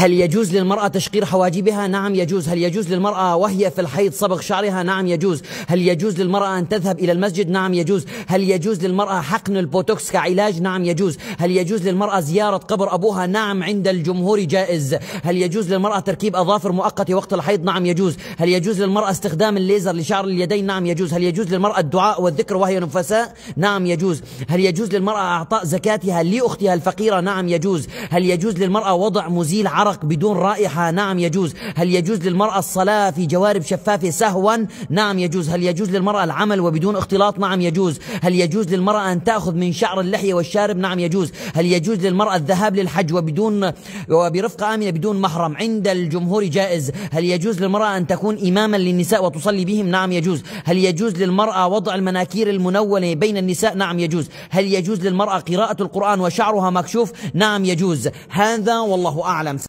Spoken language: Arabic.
هل يجوز للمرأة تشقير حواجبها؟ نعم يجوز هل يجوز للمرأة وهي في الحيض صبغ شعرها؟ نعم يجوز هل يجوز للمرأة أن تذهب إلى المسجد؟ نعم يجوز هل يجوز للمرأة حقن البوتوكس كعلاج؟ نعم يجوز هل يجوز للمرأة زيارة قبر أبوها؟ نعم عند الجمهور جائز هل يجوز للمرأة تركيب أظافر مؤقتة وقت الحيض؟ نعم يجوز هل يجوز للمرأة استخدام الليزر لشعر اليدين؟ نعم يجوز هل يجوز للمرأة الدعاء والذكر وهي نفساء؟ نعم يجوز هل يجوز للمرأة أعطاء زكاتها لأختها الفقيرة؟ نعم يجوز هل يجوز للمرأة وضع مزيل عرق العرق بدون رائحة نعم يجوز هل يجوز للمرأة الصلاة في جوارب شفافة سهوا نعم يجوز هل يجوز للمرأة العمل وبدون اختلاط نعم يجوز هل يجوز للمرأة أن تأخذ من شعر اللحية والشارب نعم يجوز هل يجوز للمرأة الذهاب للحج وبدون وبرفقة آمنة بدون محرم عند الجمهور جائز هل يجوز للمرأة أن تكون إماما للنساء وتصلي بهم نعم يجوز هل يجوز للمرأة وضع المناكير المنولة بين النساء نعم يجوز هل يجوز للمرأة قراءة القرآن وشعرها مكشوف نعم يجوز هذا والله أعلم